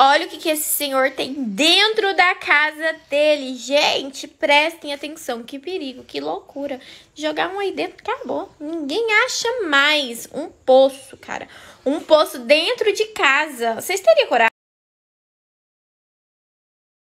Olha o que, que esse senhor tem dentro da casa dele. Gente, prestem atenção. Que perigo, que loucura. Jogar um aí dentro, acabou. Ninguém acha mais um poço, cara. Um poço dentro de casa. Vocês teriam coragem?